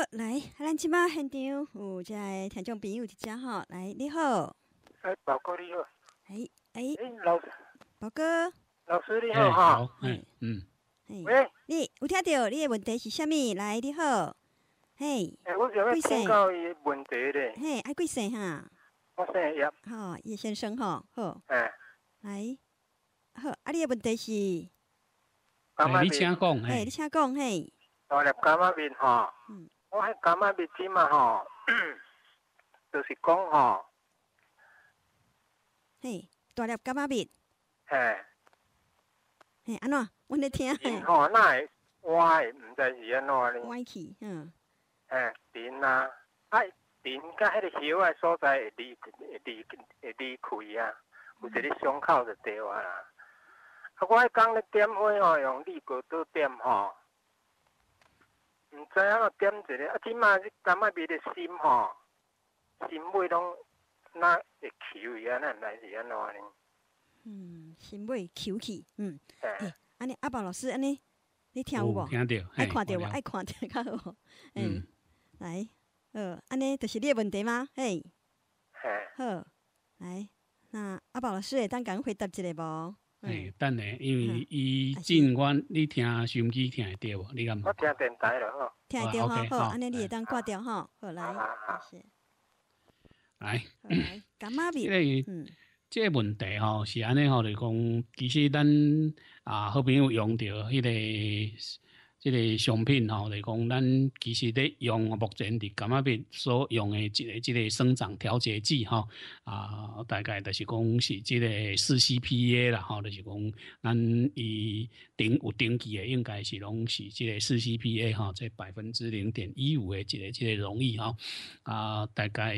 好来，咱即仔现场有个听众朋友伫遮吼，来你好，哎，宝哥你好，哎哎哎，老师，宝哥，老师你好哈，嗯嗯，喂，你有听到你的问题是啥物？来你好，嘿，哎，我想要请教伊问题嘞，嘿，爱贵姓哈？我姓叶，哈，叶先生哈，好，哎，来，好，啊，你的问题是，哎，你请讲嘿，哎，你请讲嘿，我来干吗面哈？我迄感冒鼻炎嘛吼，就是讲吼，嘿，大粒感冒鼻，嘿，嘿安怎？我咧听，嘿，吼那会歪的，唔知是安怎哩？歪去，嗯，嘿，顶啊，啊，顶甲迄个喉诶所在会离离会离开啊，有一个伤口就对啊。啦。啊，我迄工咧点火吼，用力果刀点吼。毋知影嘛点一个，啊即码即感觉变得心吼，心妹拢那会巧去是安怎嗯，心妹巧起，嗯。对。啊，你阿宝老师，安尼，你听无？听到。爱看的无？爱看着较好。嗯。来，呃，安尼就是你的问题吗？嘿。好，来，那阿宝老师会当赶回答一下无？等下，因为伊尽管你听收音机听会着无？你敢？我听电台了吼。听会着吼，好，安尼你会当挂掉吼。好来，谢谢。来，感冒病。因为 这问题吼是安尼吼，就讲其实咱啊好朋友用着迄个。即个商品吼，来讲，咱其实咧用目前伫感染病所用诶即个即个生长调节剂吼，啊，大概就是讲是即个四 C P A 啦吼，就是讲咱伊顶有顶级诶，应该是拢是即个四 C P A 吼，即百分之零点一五诶即个即个容易吼，啊，大概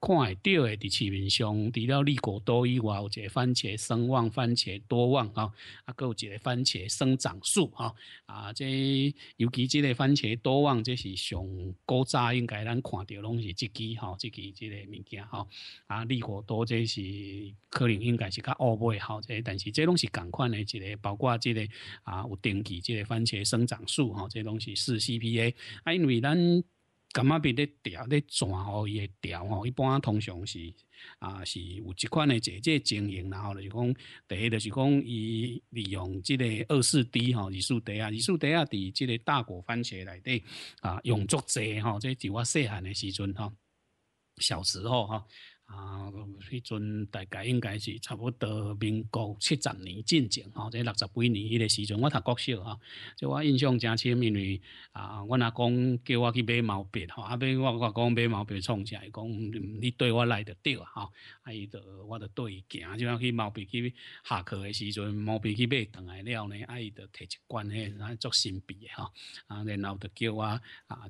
看会到诶伫市面上，除了利国多以外，有个番茄生旺、番茄多旺吼，啊，还有个番茄生长素吼，啊，即。尤其即个番茄，多往这是上古早应该咱看到拢是即支吼，即支即个物件吼，啊，利果多这是可能应该是较欧吼，即这但是这拢是共款的，一个包括即个啊有定期即个番茄生长素吼，这拢是是 C P A，啊，因为咱。感觉边咧调咧转吼，伊会调吼。一般通常是啊，是有一款诶，即即经营，然后就是讲，第一就是讲伊利用即个二四 D 吼，二四 D 啊，二四 D 啊，伫即个大果番茄内底啊，用作济吼。即伫我细汉诶时阵吼，小时候吼。啊，迄阵大概应该是差不多民国七十年进前吼，在六十八年迄个时阵，我读国小吼，即我印象真深，因为啊，我阿公叫我去买毛笔吼，啊，要我我讲买毛笔创啥，伊讲你对我来得着啊吼，啊伊就我就对行，就讲去毛笔去下课诶时阵，毛笔去买糖来了呢，啊伊就摕一罐迄呢，作新笔吼，啊然后就叫我啊，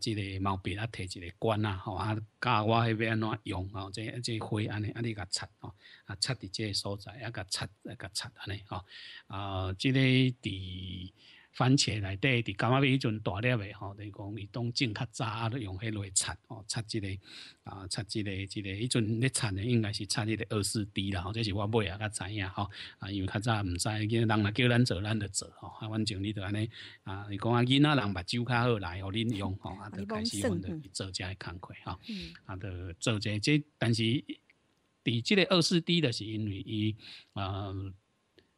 即个毛笔啊摕一个罐啊，吼啊教我迄要安怎用吼，即即。灰安尼，安尼甲擦吼，啊擦伫即个所在，啊甲擦，啊甲擦安尼吼，啊，即个伫。番茄内底，伫感觉，迄阵大粒诶吼，等于讲伊当种较早，都用迄类铲哦，铲即个啊，铲即个即个，迄阵咧诶应该是铲迄个二四 D 啦，吼，这是我买啊，较知影吼，啊，因为较早毋知，囝仔人若叫咱做，咱就做吼，啊，反正你都安尼，啊，你讲啊，囡仔人目酒较好来，互恁用吼，啊，就开始，阮着去做些工课吼，啊，着做者，这，但是，伫即个二四 D 的是因为伊，啊。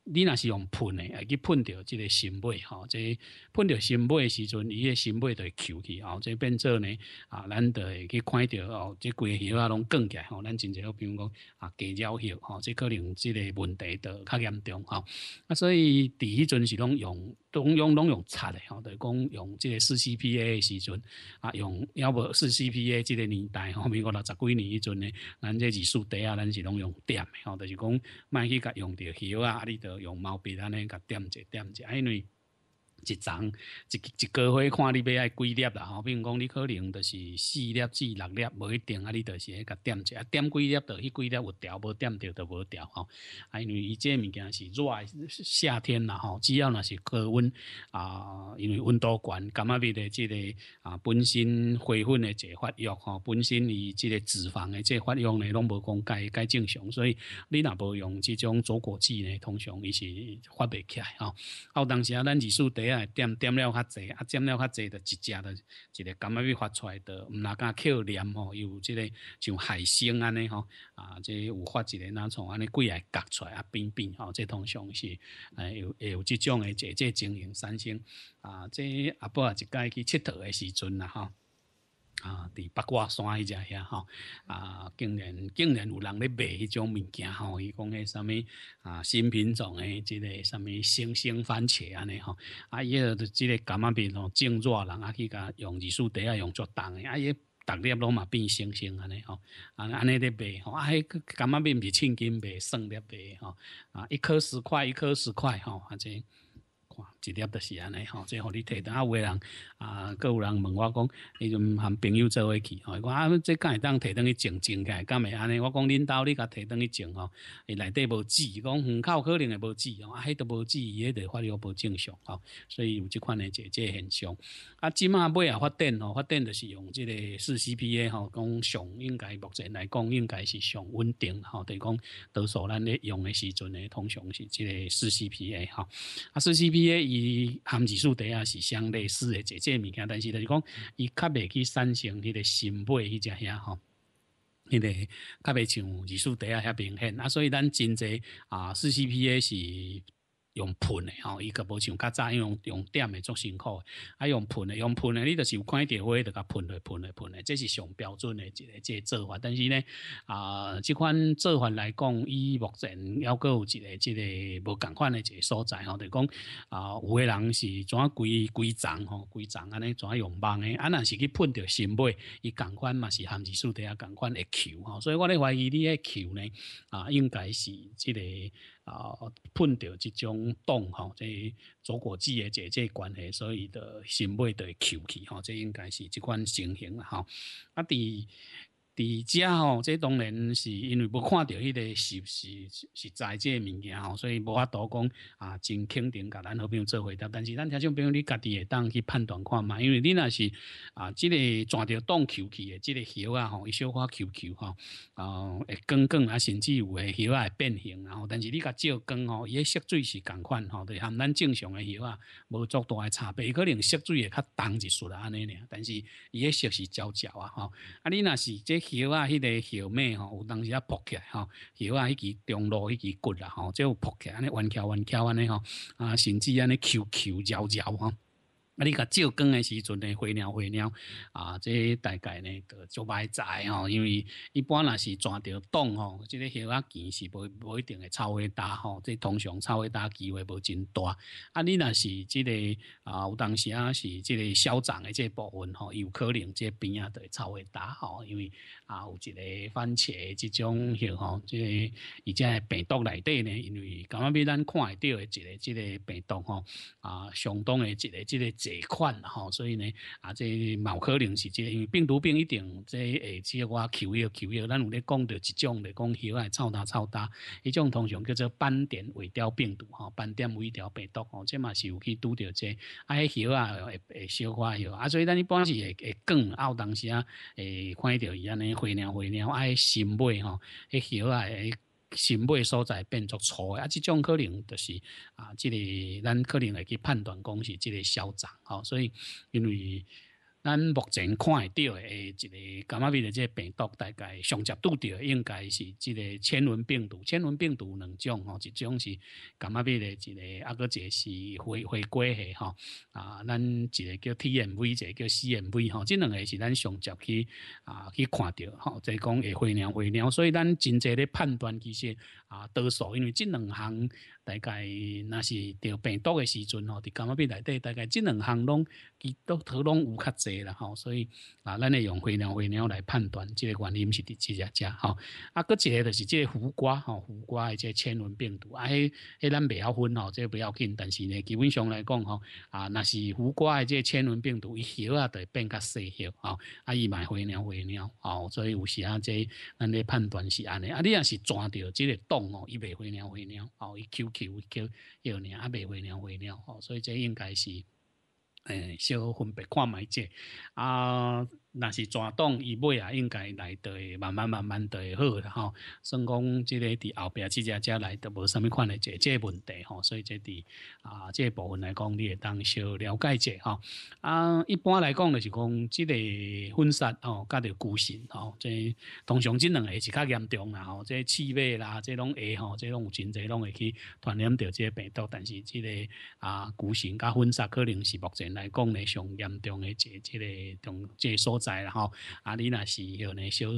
你若是用喷的，会去喷到这个心脉，吼，这喷到心脉的时阵，伊个心脉会翘起，吼，这变做呢，啊，咱就会去看到，哦，这几个叶啊拢卷起来，吼，咱真侪，比如讲啊，加爪叶，吼，这可能这个问题倒较严重，吼，啊，所以第一阵是拢用。拢用拢用擦的吼，就是讲用即个四 C P A 的时阵，啊用，要不四 C P A 即个年代，吼，美国六十几年迄阵呢，咱这字书底啊，咱是拢用点的吼，就是讲，卖去甲用着削啊，你著用毛笔安尼甲点者点者，因为。一丛一一个花，看你要爱几粒啦吼。比如讲，你可能就是四粒至六粒，无一定啊。你就是迄个点一下，点几粒，就迄几粒有调，无点着就无调吼。啊，因为伊这物件是热，夏天啦吼，只要若是高温啊，因为温度悬，感觉伊的即个啊本身花粉的这发育吼，本身伊即个脂肪的这发育呢，拢无讲该该正常，所以你若无用即种左果剂呢，通常伊是发袂起来吼。啊，有当时啊，咱日数第。点点了较济，啊点了较济，着一只的，一个感冒要发出来的，唔那敢捡哦，有即个像海星安尼吼，啊这有发一个那从安尼过来夹出来，啊边边吼，这通常是，哎有会有即种的，这这经营三星，啊这阿伯一该去佚佗的时阵啦吼。啊！伫八卦山迄只遐吼，啊，竟然竟然有人咧卖迄种物件吼，伊讲诶啥物啊新品种诶，即个啥物星星番茄安尼吼，啊，伊个即个感榄变吼，种热人，啊，去甲用二手袋啊，用作重诶，啊，伊逐粒拢嘛变星星安尼吼，啊，安尼咧卖吼，啊，橄榄毋是千斤卖，算粒卖吼，啊，一颗十块，一颗十块吼，反正。一粒就是安尼吼，即互你提单，有的人啊，各有人问我讲，你就含朋友做一起吼，我啊，即会当提当去种种个，敢会安尼？我讲领导你甲提当去种吼，伊内底无籽，讲门口可能也无籽吼，迄都无籽，伊迄个发育无正常吼，所以有即款诶一个现象。啊，即卖尾啊发展吼，发展就是用即个四 C P A 吼，讲上应该目前来讲应该是上稳定吼，等于讲多数咱咧用诶时阵咧，通常是即个四 C P A 吼，啊四 C P A。伊含基数底下是相类似的，这些物件，但是就是讲，伊较未去生成迄个新胚，迄只遐吼，迄个较未像氨数底啊遐明显。啊，所以咱真侪啊，四 c p a 是用喷的吼，伊个无像较早用用点的足辛苦，啊用喷的用喷的，你就是有看电火，就甲喷来喷来喷来，这是上标准的一个一个做法。但是呢，啊，即款做法来讲，伊目前还阁有一个一个无同款的一个所在吼，就讲啊，有个人是怎规规层吼，规层安尼怎用网的，啊那是去喷着新买，伊同款嘛是含二素的啊，同款诶球吼，所以我咧怀疑你诶球呢，啊应该是这个。啊，碰到这种洞吼，这左过枝的这这关系，所以的新辈的求其吼，这应该是这款情形了吼。啊，第。伫遮吼，即当然是因为无看到迄个实实实在即个物件吼，所以无法度讲啊，真肯定甲咱好朋友做回答。但是咱听众朋友你家己会当去判断看嘛，因为你那是啊，即个转着洞球去，的，即个叶啊吼，一小块球球吼，哦，会卷卷啊，甚至有诶叶啊变形然后，但是你甲照光吼，伊个色水是共款吼，对含咱正常诶叶啊，无足大诶差，贝可能色水也较重一丝仔安尼俩，但是伊个色是焦焦啊吼，啊你那是即。桥啊，迄个桥咩吼，有当时啊，扑起来吼，桥啊，迄支中路，迄支骨啦吼，就扑起，安尼弯翘弯翘安尼吼，啊，甚至安尼翘翘、绕绕吼。啊！你甲照光诶时阵咧，飞鸟飞鸟啊，即大概咧就歹知吼，因为一般若是抓着洞吼，即个血啊，其实无无一定会超会搭吼，即通常超会搭机会无真大。啊，你若是即个啊，有当时啊是即个消长诶，即部分吼，有可能即边啊都会超会搭吼，因为啊，有一个番茄即种血吼，即个而且病毒内底呢，因为感觉比咱看会到诶一个即个病毒吼，啊，相当诶一个即个。这款哈，所以呢，啊，这毛可能是这，因为病毒病一定这诶，即个求药求药，咱有咧讲到一种的讲，许啊超大超大，一种通常叫做斑点微条病毒哈，斑点微条病毒哦，这嘛是有去拄到这，啊许啊会诶小花许啊，所以咱一般是会会更熬当时啊诶，看到伊安尼灰尿灰尿啊心妹吼，许啊诶。心脉所在变作粗的，啊，这种可能就是啊，这里咱可能会去判断讲是这个嚣张，吼，所以因为。咱目前看会到诶，一个感冒病的这病毒大概上接度到，应该是一个千文病毒，千文病毒两种吼，一种是感冒病的，一个啊，佮一个是会回归的吼啊，咱一个叫 T N V，一个叫 C N V 吼，这两个是咱上接去啊去看到，吼，即讲会回鸟，回鸟，所以咱真侪咧判断其实。啊，多数因为这两项大概那是得病毒的时阵吼，伫感冒病内底大概这两项拢，都都拢有较侪啦吼，所以啊，咱咧用灰鸟灰鸟来判断，即个原因是伫几只只吼，啊，搁一个就是即个胡瓜吼，胡瓜诶即千轮病毒，啊，诶，咱袂晓分哦，即不要紧，但是呢，基本上来讲吼，啊，那是胡瓜诶即千轮病毒，伊小啊，会变较细小吼，啊，伊买灰鸟灰鸟吼，所以有时啊，即咱咧判断是安尼，啊，你要是抓着即个毒。哦，伊白灰鸟灰鸟，哦伊 Q Q 叫 Q，又啊未灰鸟灰鸟，哦，所以这应该是，诶，小分别看卖者啊。那是全档，伊买啊，应该来都会慢慢慢慢会好啦吼。算讲即个伫后壁即只只来得无什么款诶，即即问题吼。所以即伫啊，即部分来讲，你会当稍了解者吼。啊，一般来讲著是讲即个婚纱吼，加着骨性吼，即通常即两个是较严重啦吼。即气味啦，即拢会吼，即拢有真侪拢会去传染着即个病毒。但是即个啊，骨性加婚纱可能是目前来讲咧上严重诶，即即个同即所。在，然后啊，你若是吼呢，小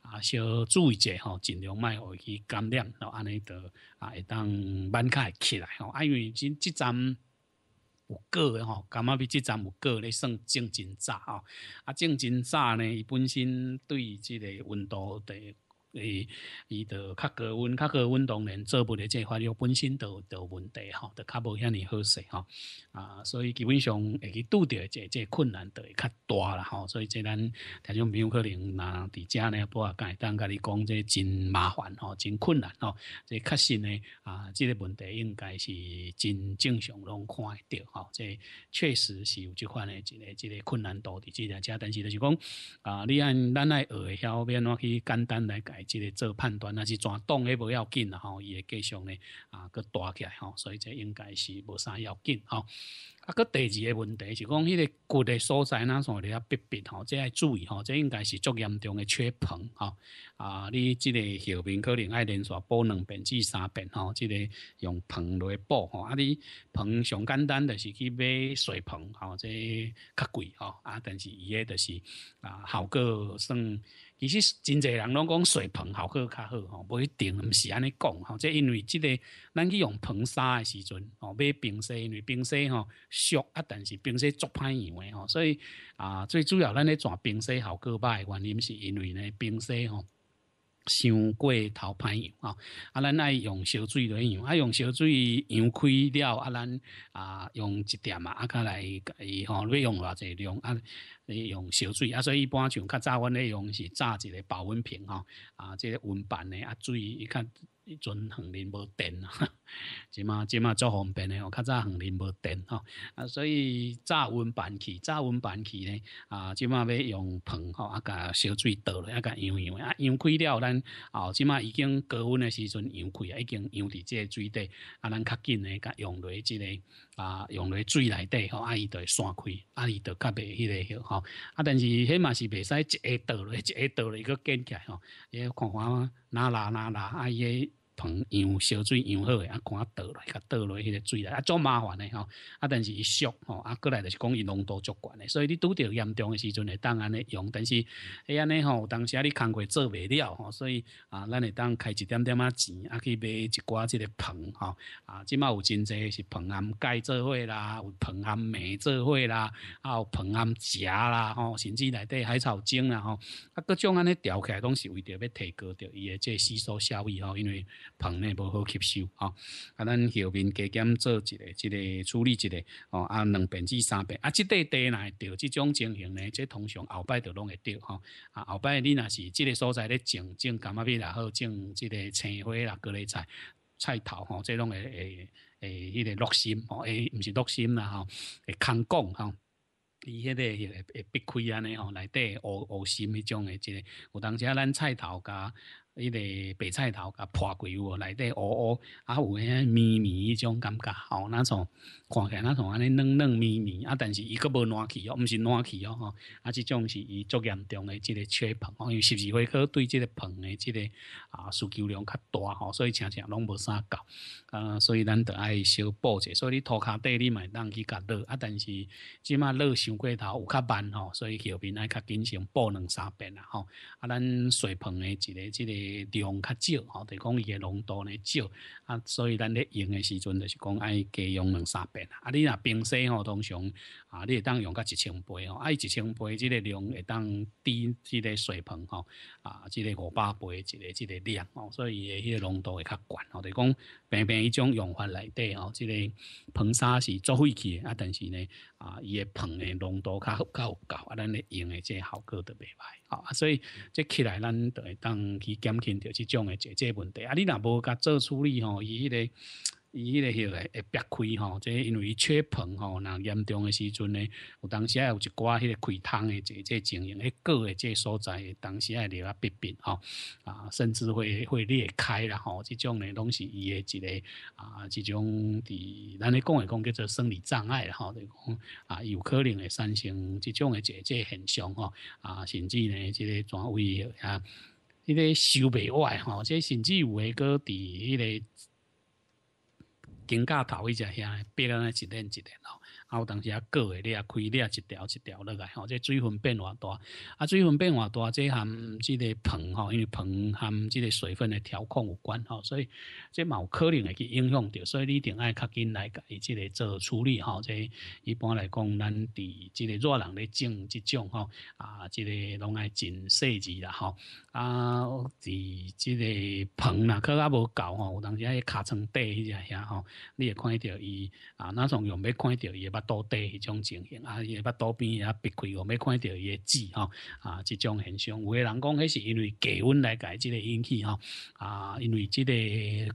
啊，少注意者吼，尽量卖会去感染，吼，安尼著啊会当翻开起来吼。啊，因为即即阵有过吼，感觉比即阵有过咧，算正真早吼。啊，正真早呢，伊本身对即个温度的。所以，伊着较高温、较高温，当然做不了即个化本身都都问题吼，都较无遐尼好势吼。啊，所以基本上会去拄着即这困难，就会较大啦吼。所以即咱听众朋友可能若伫遮呢，不啊，简当甲你讲即真麻烦吼，真困难吼。即确实呢，啊，这个问题应该是真正常拢看到吼。即确实是有即款诶，这个这个困难度伫即台遮，但是就是讲啊，你按咱爱学会晓变，怎去简单来解。即个做判断，那是转动诶无要紧啦吼，会继续呢啊，佮大起来吼，所以这应该是无啥要紧吼。啊，佮第二个问题，是讲迄个骨诶所在哪所的啊，别别吼，这要注意吼，这应该是足严重诶缺硼吼。啊，你即个后面可能爱连续补两遍至三遍吼，即个用硼来补吼。啊，你硼上简单的是去买水硼吼，这较贵吼，啊，但是伊个的是啊，效果算。其实真侪人拢讲水盆效果较好吼，不一定毋是安尼讲吼。即因为即个咱去用盆砂诶时阵吼，买冰砂因为冰砂吼，俗啊，但是冰砂足歹用诶吼，所以啊，最主要咱咧转冰砂效果歹诶原因是因为呢冰砂吼。伤过头歹用吼，啊，咱爱用烧水来用，啊用烧水，用开了啊，咱啊用一点嘛，啊，较来，啊，用偌济量啊，用烧水啊，所以一般像较早阮咧用是炸一个保温瓶吼，啊，即个温板咧啊，水伊较。一阵恒林无电，即嘛即嘛足方便诶，我较早恒林无电吼，啊，所以早温盘起，早温盘起呢，啊，即嘛要用盆吼，啊，甲小水倒，啊，甲养养，啊，养开了咱，哦，即嘛已经高温诶时阵养开，已经养伫这水底，啊，咱较紧诶，甲养落即个。啊，用咧水内底吼，啊伊都会散开，啊伊都较袂迄个许吼。啊，但是迄嘛是袂使一下倒落，一下倒落，伊个建起来吼，也要看看哪啦哪啦，阿姨。盆用烧水用好诶，啊，看倒落，啊，倒落，迄个水来，啊，足麻烦诶吼，啊，但是伊俗吼，啊，过来就是讲伊浓度足悬诶，所以你拄着严重诶时阵，会当安尼用，但是，迄安尼吼，有当时啊你康过做袂了吼，所以啊，咱会当开一点点仔钱，啊，去买一寡即个盆吼，啊，即卖有真济是硼安钙做伙啦，有硼安镁做伙啦，啊，有硼安钾啦吼，甚至内底海草精啦吼，啊，各种安尼调起来，拢是为着要提高着伊诶即吸收效益吼，因为。棚呢无好吸收吼，啊，咱后面加减做一个、一个处理一个，哦，啊，两遍至三遍，啊，即块地内着即种情形呢，即通常后摆着拢会着吼，啊，后摆你若是即个所在咧种种甘麦片，然好，种即个青花啦各类菜菜头吼，即拢会会会迄个落心吼，诶，唔是落心啦吼，会空讲吼，伊迄个会避开安尼吼，内底乌乌心迄种诶即个，有当时啊咱菜头噶。伊个白菜头甲破鬼来内底乌乌，还有遐咪咪一种感觉，那种。看起来那像安尼软软绵绵，啊，但是伊个无暖气哦，毋是暖气哦，吼，啊，即种是伊足严重的即个缺棚，因为十二月过对即个棚的即个啊需求量较大吼，所以常常拢无啥搞，呃，所以咱得爱小补者，所以你涂骹底你买当去甲热，啊，但是即码热伤过头有较慢吼，所以后面爱较经常补两三遍啦吼，啊，咱水棚的这个这个量较少吼，就讲伊个浓度呢少，啊，所以咱咧用的时阵就是讲爱加用两三。啊！你若冰水吼，通常啊，你当用个一千杯吼，啊，一千杯即个量会当低即个水盆吼，啊，即个五百杯即个即个量，吼、所以伊个浓度会较悬。我哋讲，平平一种用法内底吼，即个盆砂是做废气，啊，但是呢，啊，伊个盆诶浓度较较高，啊，咱咧用诶，即个效果都袂歹。吼，啊，所以即起来，咱会当去减轻着即种诶即个问题。啊，你若无甲做处理吼，伊迄个。伊迄个许个会憋开吼，即因为缺盆吼，那严重诶时阵呢，有当时啊有一寡迄个开汤诶，即即情形，迄个诶的即所在，当时还流啊憋憋吼，啊甚至会会裂开啦吼，即种呢拢是伊诶一个啊，即种伫咱咧讲诶讲叫做生理障碍吼，对讲啊有可能会产生即种诶即姐现象吼，啊甚至呢即个转位啊，迄个收袂外吼，即甚至有诶个伫迄个。金价头位一下，必然尼一连一连咯。有当时啊，割诶，你也开，你也一条一条落来，吼，即水分变化大，啊，水分变化大，这含即个盆吼，因为盆含即个水分诶调控有关吼，所以这嘛有可能会去影响着，所以你一定爱较紧来甲伊即个做处理吼，这一般来讲，咱伫即个热人咧种即种吼，啊，即个拢爱真细致啦吼，啊，伫即个盆那可啊无够吼，有当时啊，卡床底迄只遐吼，你会看得到伊啊，那种用麦看得到伊目多地迄种情形，啊，伊把肚边也避开，哦，没看到伊个籽，吼，啊，即种现象。有个人讲，迄是因为低温来改即个引起，吼，啊，因为即个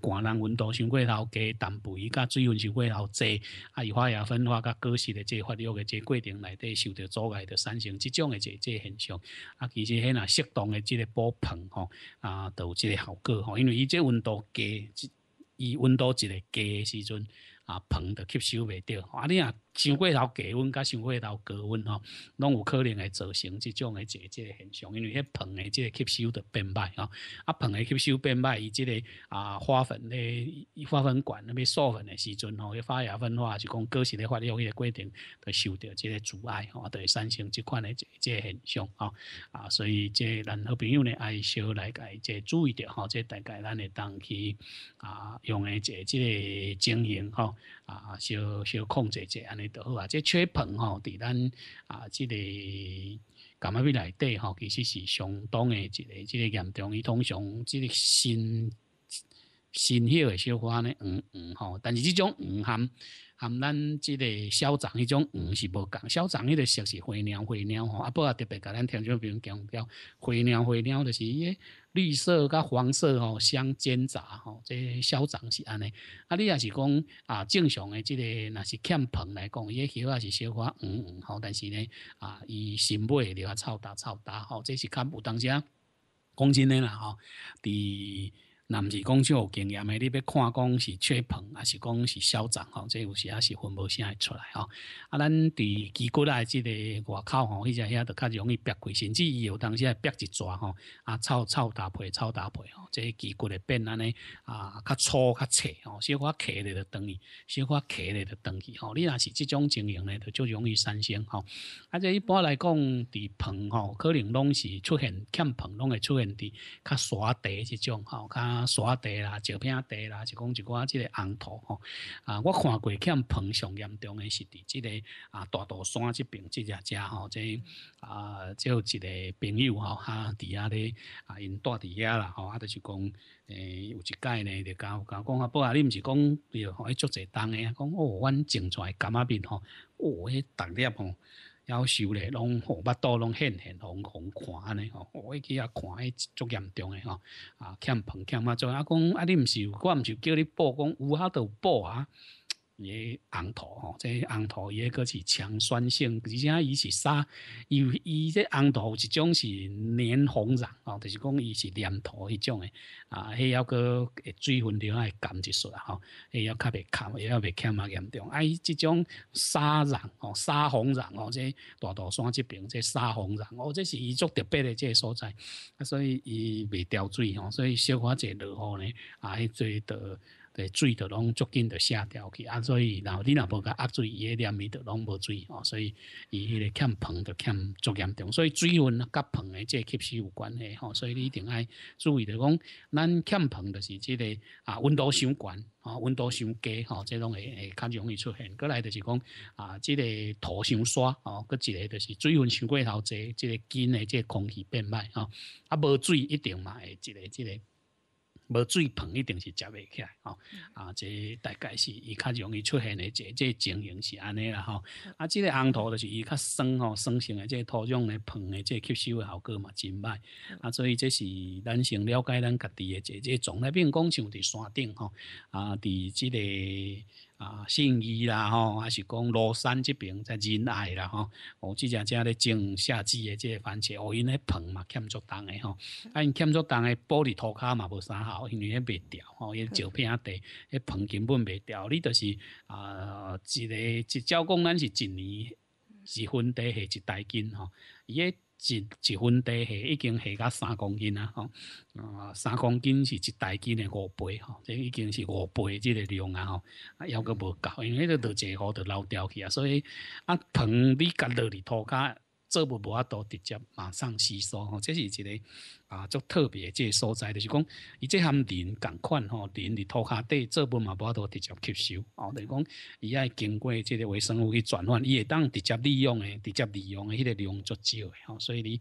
寒人温度伤过头低，蛋白甲水分伤过头济，啊，伊发芽分化甲果实的即发育的即过程内底受到阻碍，就产生即种的即即现象。啊，其实迄若适当的即个补棚，吼，啊，都有即个效果，吼，因为伊即温度低，伊温度一个低时阵，啊，棚着吸收袂掉，啊，你啊。上过到低温，甲上过到高温吼，拢有可能会造成即种诶个即个现象，因为迄碰诶即个吸收着变歹吼，啊碰诶吸收变歹，伊即个啊花粉咧花粉管内面授粉诶时阵吼，伊花芽分化是讲果实诶发育迄伊个过程，着受着即个阻碍吼，会产生即款诶即即个现象吼啊，所以即咱好朋友咧爱少来改，即注意着吼，即大概咱会当去啊用诶即即个经营吼。啊，小小控制者安尼就好啊。即吹捧吼，伫咱啊，即个感冒病内底吼，其实是相当诶一个即个严重，伊通常即个新新血个小花呢，嗯嗯吼。但是即种黄含。含咱即个校长迄种黄是无共，校长迄个色是灰鸟灰鸟吼，啊不啊特别甲咱听众朋友强调，灰鸟灰鸟就是迄绿色甲黄色吼相间杂吼，这校长是安尼。啊，你也是讲啊正常诶，即个若是欠棚来讲，伊叶也是小花黄黄吼，但是呢啊伊新诶，留较臭焦臭焦吼，这是较有当时啊，讲真诶啦吼，伫。男子公就经验诶，你要看讲是吹棚，还是讲是嚣张吼，即有时也是分无啥会出来吼。啊，咱伫机骨内即个外口吼，伊只遐都较容易掰开，甚至伊有当时系掰一撮吼，啊，草草搭配，草搭配吼，即机骨会变安尼啊，较粗较脆吼，小可啃咧就断去，小可啃咧就断去吼。你若是即种情形咧，就就容易产生吼。啊，即一般来讲，伫棚吼，可能拢是出现欠棚，拢会出现伫较沙地即种吼，较。沙地啦、石片地啦，就讲一寡即个红土吼。啊，我看过欠膨上严重的是伫即个啊大肚山即边即只遮吼，即啊有一个朋友吼，哈伫遐咧啊因住伫遐啦吼，啊就是讲诶有一届呢，就讲讲讲啊，不啊，你毋是讲伊足济重诶，讲哦，阮种在甘仔边吼，哦，迄逐粒吼。夭寿咧，拢互巴肚拢现现红红看安尼吼，我迄去遐看诶足严重诶吼，啊欠棚欠啊做，啊讲啊你毋是，我毋是叫你报讲有哈豆报啊。也红土吼，这红土伊个是强酸性，而且伊是沙，伊伊这红土有一种是黏红壤哦，就是讲伊是黏土迄种诶，啊，还要个水分另外干一出啦吼，还要较袂干，也要袂欠嘛严重。啊，伊即种沙壤哦，沙红壤哦，这大稻山这边这沙红壤哦，这是伊种特别的这所在，所以伊袂掉水吼，所以小可一落雨呢，啊，最多。对水就拢足紧就下掉去啊，所以然后你甲步个压水也黏袂得拢无水哦，所以伊迄个欠盆就欠足严重，所以水温甲盆诶即吸收有关系吼，所以你一定爱注意着讲，咱欠盆就是即个啊温度伤高温度伤低吼，即种会较容易出现，过来就是讲啊，即个土伤沙哦，搁一个就是水温伤过头侪，即个菌诶即空气变慢啊，啊无水一定嘛会一个即个。无水盆一定是食未起来吼，啊，这大概是伊较容易出现的这这情形是安尼啦吼，啊，这个红土就是伊较酸吼，酸性诶，这土壤来膨诶，这吸收效果嘛真歹，啊，所以这是咱先了解咱家己诶，这这种咧，病讲像伫山顶吼，啊，伫即个。啊，信宜啦，吼，还是讲罗山这边在仁爱啦，吼，哦，即前在咧种夏季的这番茄，哦，因咧棚嘛，欠作东的吼，啊，因欠作东的玻璃涂骹嘛无啥好，因为咧袂掉，吼，因石片啊地，迄棚根本袂掉，你就是啊，一个一招工，咱是一年一分地下一几大吼，伊咧。一一份地下已经下甲三公斤啊！吼，啊，三公斤是一大斤的五倍，吼，这已经是五倍这个量啊！吼，啊，抑个无够，因为你多侪好，就老掉去啊，所以啊，棚你夹落里土骹。做部无啊，都直接马上吸收，吼，这是一个啊，足特别的这个所在，就是讲，伊即含磷共款吼，磷伫土下底做部嘛，无啊，都直接吸收，哦，等是讲伊爱经过即个微生物去转换，伊会当直接利用诶，直接利用诶，迄个量足少诶吼，所以你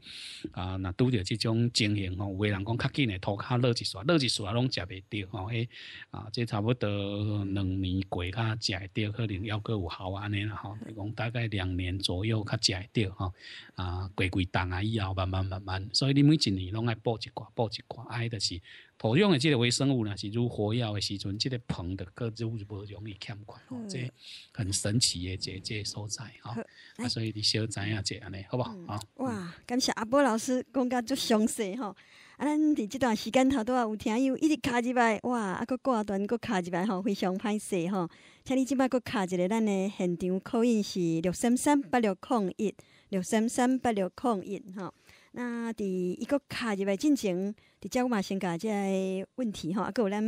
啊，那拄着即种情形吼，有诶人讲较紧诶，土卡落一撮，落一撮拢食袂着吼，迄啊，即差不多两年过卡食会着，可能要够有效安尼啦，吼，等于讲大概两年左右较食会着吼。啊，贵几重啊，以后慢慢慢慢，所以你每一年拢爱补一挂，补一挂，爱就是土壤的这个微生物呢是如火药的时阵，这个棚的各作物容易欠款，这很神奇的这这所在啊。所以你小知影这样尼，好不好啊？哇，感谢阿波老师讲加足详细吼。啊，咱在这段时间头都啊有听有，一直卡几摆哇，啊，搁挂断搁卡几摆吼，非常拍势吼，请你即摆搁卡一个咱的现场口音是六三三八六空一。六三三八六空一吼。那伫一个卡入来进前，伫遮我先上解这问题哈。阿有咱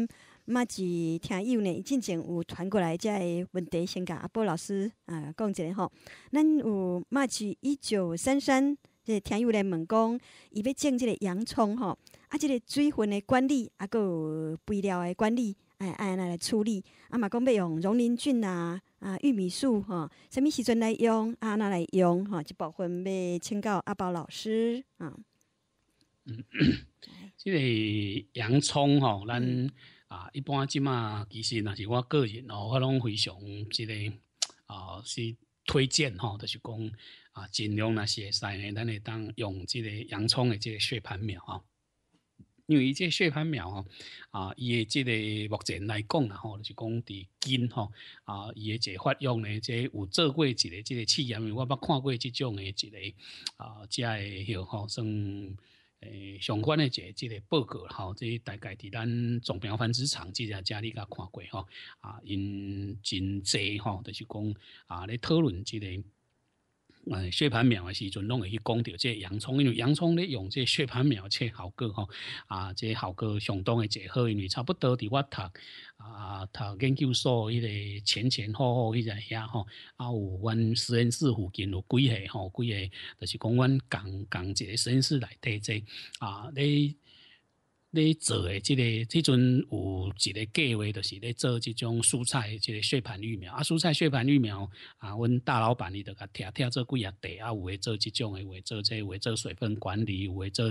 嘛是听友呢进前有传过来这问题，先解阿波老师啊讲一下吼。咱有嘛只一九三三这听友来问讲，伊要种这个洋葱哈，啊，这个水分的管理，阿有肥料的管理。哎，拿来处理。啊嘛，讲要用荣林菌啊，啊，玉米素吼，什物时阵来用？啊，那来用吼，一部分要请教阿宝老师。嗯，即 个洋葱吼，咱啊一般即嘛，其实若是我个人哦，我拢非常即个啊是推荐吼，就是讲啊尽量若会使呢，咱会当用即个洋葱的即个血盘苗吼。因为这血斑苗吼啊，伊的这个目前来讲啦吼就是讲伫今吼啊，伊的这发用呢，这有做过一个这个试验，我捌看过这种的一个啊，即个吼算诶相关的一个这个报告吼，即大概伫咱种苗繁殖场即只家里甲看过吼啊，因真济吼，就是讲啊咧讨论即个。唉，血盘苗的时阵，拢会去讲到这洋葱，因为洋葱咧用这血盘苗切效果吼，啊，这效果相当的极好，因为差不多伫我读啊，读研究所，迄个前前后后迄个遐吼，啊，有阮实验室附近有几下吼，几下，就是讲阮共共一个实验室来提这啊，你。咧做诶，即个即阵有一个计划，就是咧做即种蔬菜即个血盘育苗啊。蔬菜血盘育苗啊，阮大老板伊都甲拆拆做几啊地啊，有诶做即种诶，有诶做即，有诶做水分管理，有诶做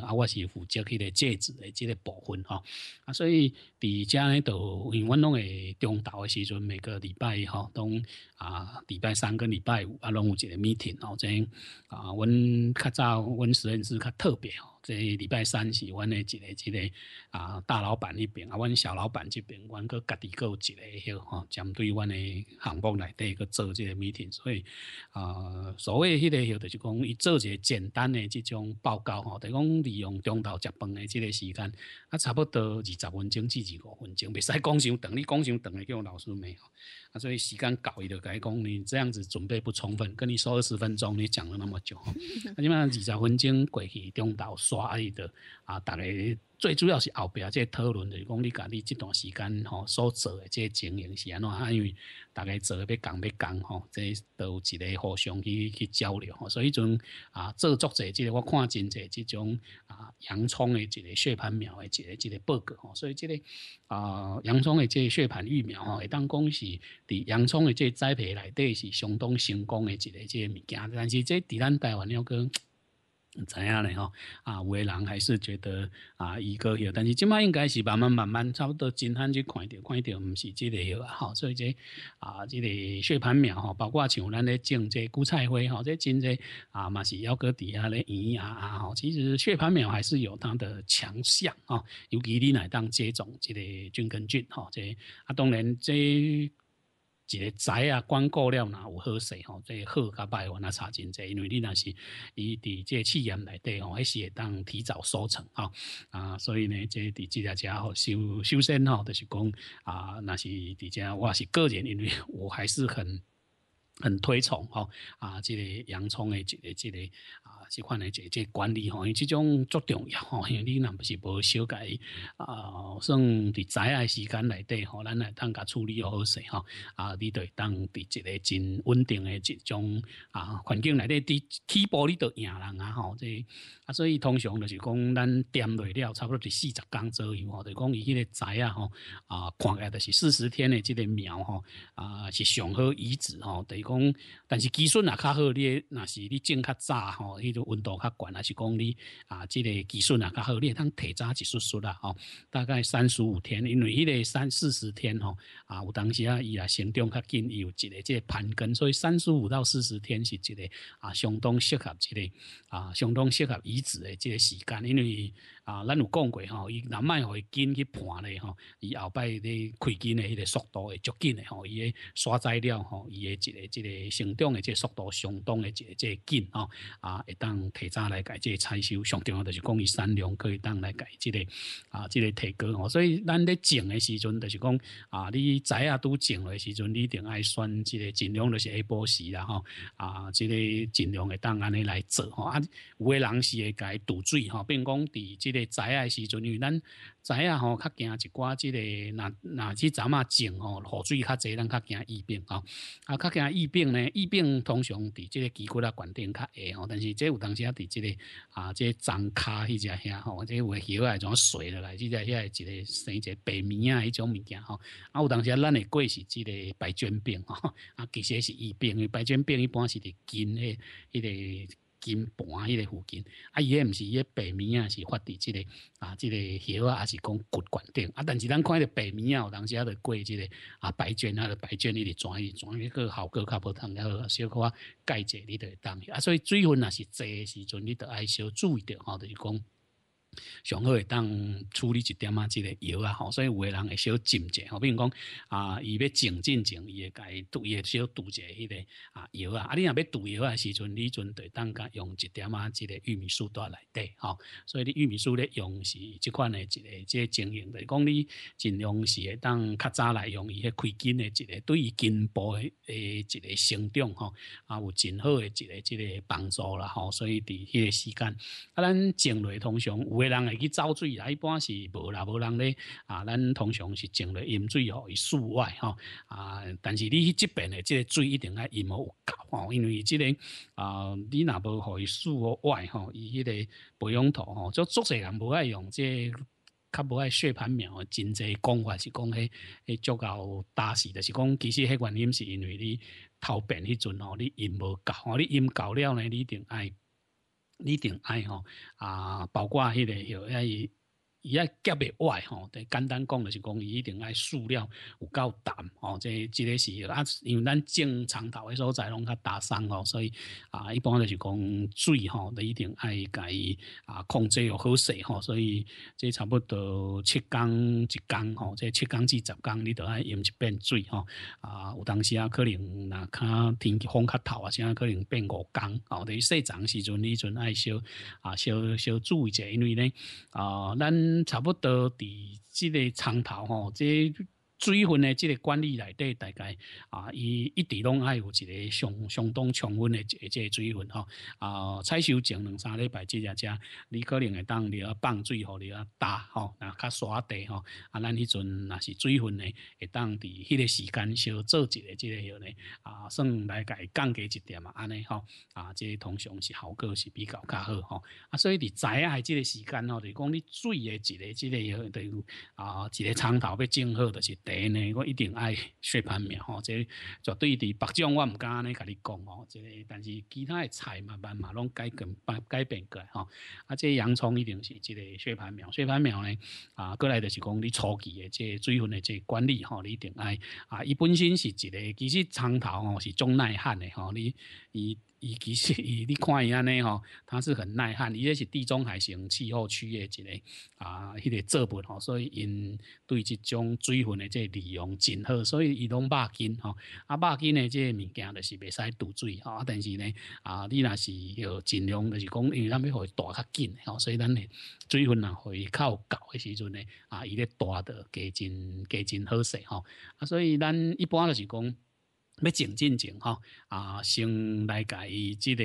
啊，我是负责迄个介质诶即个部分吼。啊，所以伫遮咧，就用阮拢会中岛诶时阵，每个礼拜吼，拢啊礼拜三跟礼拜五啊，拢有一个 meeting，然后即啊，阮较早阮实验室较特别吼。这礼拜三是阮诶一个一个啊大老板那边啊，阮小老板这边，阮搁己地有一个迄吼，针对阮诶项目内底去做这个 meeting，所以啊，所谓迄个迄就是讲，伊做一个简单诶这种报告吼，是讲利用中道接班诶这个时间，啊，差不多二十分钟至二十五分钟，未使讲长，你讲长的诶叫老师咪吼。啊，所以时间搞伊就该讲你这样子准备不充分。跟你说二十分钟，你讲了那么久，起码 二十分钟过去，中岛刷伊的。啊，大家最主要是后边即讨论，就是讲你家你这段时间吼所做诶即经营是安怎？因为大家做诶要讲要讲吼，即都一个互相去去交流吼。所以阵啊，做作者即个我看真侪即种啊洋葱诶一个血盘苗诶一个一个报告吼。所以即个啊洋葱诶即血盘育苗吼，会当讲是伫洋葱诶即栽培内底是相当成功诶一个即物件。但是即伫咱台湾，你讲。怎样嘞吼？啊，有的人还是觉得啊，一个，但是即卖应该是慢慢慢慢，差不多真天就看到看到，唔是个类个吼。所以这啊，即个血盘苗吼，包括像咱咧种这韭菜花吼，这真侪啊嘛是腰搁底下咧养啊吼。其实血盘苗还是有它的强项啊，尤其你来当接种这个菌根菌吼，这啊当然这。一个菜啊，光顾了呐，有好势吼。这个好甲歹，我那差真济，因为你那是伊伫这企业内底吼，迄会当提早收成啊啊，所以呢，这伫即个吃吼修修身吼，就是讲啊，那是伫只我是个人，因为我还是很很推崇吼啊，这个洋葱诶，这个这个。是款诶，即即管理吼，因即种足重要吼，因为你若不是无小解啊，算伫栽诶时间内底吼，咱来当甲处理好势吼，啊，你会当伫一个真稳定诶一种啊环境内底伫起步你都赢人啊吼，即啊，所以通常就是讲咱点落了，差不多伫四十天左右吼，就讲伊迄个栽啊吼啊，看下就是四十天诶，即个苗吼啊是上好移植吼，等于讲，但是技术啊较好，你若是你种较早吼，迄就。温度较高，还是讲你啊，即个技术啊较好会当提早几日出啦，吼，大概三十五天，因为迄个三四十天吼，啊，有当时啊，伊啊生长较紧，伊有一个即盘根，所以三十五到四十天是一个啊，相当适合即个啊，相当适合移植的即个时间，因为。啊，咱有讲过吼，伊若卖互伊紧去盘咧吼，伊后摆咧开金诶迄个速度会足紧诶吼，伊诶刷债了吼，伊诶即个即个成长的即个速度相当的即即紧吼，啊，会当提早来改即个采收，上重要就是讲伊产量可以当来改即个啊，即个提高吼，所以咱咧种的时阵就是讲啊，你栽啊都种的时阵，你定爱选即个尽量就是 A 波时啦吼，啊，即个尽量的当安尼来做吼，啊，有诶人是会改堵水吼，并讲伫即个。仔诶时阵，因为咱仔啊吼，较惊一寡，即个哪哪即怎啊种吼，雨水较济，咱较惊疫病吼。啊，较惊疫病呢？疫病通常伫即个机骨啊、关节较下吼，但是即有当时啊，伫即个啊，即脏骹迄只遐吼，即有诶叶啊，种水落来？即只遐一个生一个白绵啊，迄种物件吼。啊，有当时啊，咱诶过是即个白菌病吼，啊，其实是疫病。白菌病一般是伫筋诶，迄个。金盘迄个附近，啊，伊迄唔是伊白米啊，是发伫即个啊，即个叶啊，还是讲骨管顶啊？但是咱看迄个白米啊，有当时啊，就过即个啊白砖啊，白砖伊迄转转，迄个效果较无同，了。小可解解你会当。啊，所以水分若是济时阵，你得爱小注意着吼，等是讲。上好会当处理一点啊，这个药啊，吼，所以有个人会小浸者，吼，比如讲啊，伊要静静静，伊会伊毒，伊会小堵者迄个啊药啊，啊，你若要毒药啊时阵，你准得当甲用一点啊，这个玉米素在内底，吼，所以你玉米素咧用是这款的一个即经营，就讲你尽量是会当较早来用，伊咧开根的一个对于根部诶诶一个生长吼，啊，有真好诶一个即个帮助啦，吼，所以伫迄个时间，啊，咱种类通常。的人会去造水一般是无啦，无人咧啊，咱通常是种咧饮水吼，伊室外吼啊。但是你去这边的即个水一定爱阴无够吼，因为即个啊，你若无互伊室外吼，伊迄个培养土吼，做作人无爱用即较无爱血盘苗，真济讲法是讲迄迄足够大实，就是讲其实迄原因是因为你头病迄阵吼，你阴无够，吼你阴够了呢，你一定爱。你定爱吼啊，包括迄个爱。伊啊夹袂坏吼，对简单讲就是讲伊一定爱塑料有够淡吼，即即个是啊，因为咱种长稻的所在拢较大山吼，所以啊，一般就是讲水吼，你一定爱家伊啊控制又好势吼，所以即差不多七工一工吼，即七工至十工你都爱用一遍水吼啊，有当时啊可能若较天气风较透啊，啥可能变五工吼，等于细长时阵你阵爱少啊少少注意者，因为呢啊咱。差不多，第即个长头吼，即。水分的即个管理内底大概啊，伊一直拢爱有一个相相当充分的即个水分吼啊，采收前两三礼拜即只只，你可能会当你要放水，互你要打吼，那较刷地吼啊，咱迄阵那是水分呢会当伫迄个时间小做一下即个样呢啊，算来改降低一点嘛安尼吼啊，即个通常是效果是比较较好吼啊，所以伫栽啊这个时间吼，就讲你水诶一个这个样，等啊一个长头要种好就是。诶呢，我一定爱雪盘苗吼，即绝对伫北白我唔敢呢，甲你讲吼，即但是其他的菜嘛，慢慢拢改跟改改变改吼，啊，即洋葱一定是即个雪盘苗，雪盘苗呢啊，过来就是讲你初期的即水分的即管理吼，你一定爱啊，伊本身是一个其实葱头吼是中耐旱的吼，你伊伊其实伊 你看伊安尼吼，它是很耐旱，伊且是地中海型气候区的一个啊，迄个作物吼，所以因对即种水分的这利用真好，所以伊拢肉筋吼，啊肉筋的这物件就是袂使堵水吼，但是呢啊，你若是要尽量就是讲，因为咱要互伊大较紧吼，所以咱水分啊较靠够的时阵呢啊，伊咧大着加真加真好势吼，啊，所以咱一般就是讲。要静静静吼啊，先来改伊即个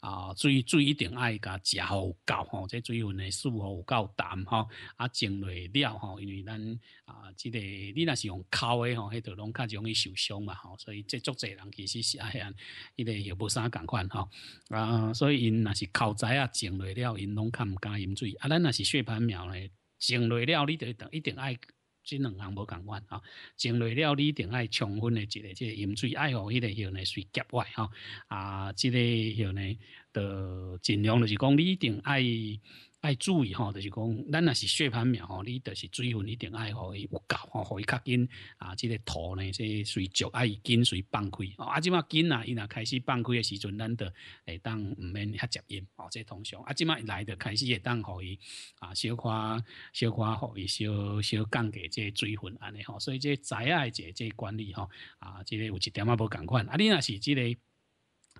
啊水水一定爱甲食好够吼，即水温嘞适合够淡吼，啊，静落了吼，因为咱啊即个你若是用烤诶吼，迄条拢较容易受伤嘛吼，所以即足侪人其实是爱安，伊个又无啥共款吼啊，所以因若是烤仔啊静落了，因拢较毋敢饮水，啊咱若是血盘苗嘞静落了，你得等一定爱。这两项人无共款啊，进来了，你一定爱充分的即个即个饮水爱好，迄个像呢水夹外哈啊，即个像呢，呃，尽量就是讲你一定爱。爱注意吼，就是讲，咱若是血盘苗吼，你就是水分一定爱互伊有够吼，互伊较紧啊。即个土呢，这随足爱紧随放开吼。啊，即马紧呐，伊若开始放开的时阵，咱的会当毋免较接应哦。个通常啊，即马来的开始会当互伊啊，小夸小夸，互伊小小降低个水分安尼吼。所以这栽爱者个管理吼啊，即个有一点仔无共款啊。你若是即个。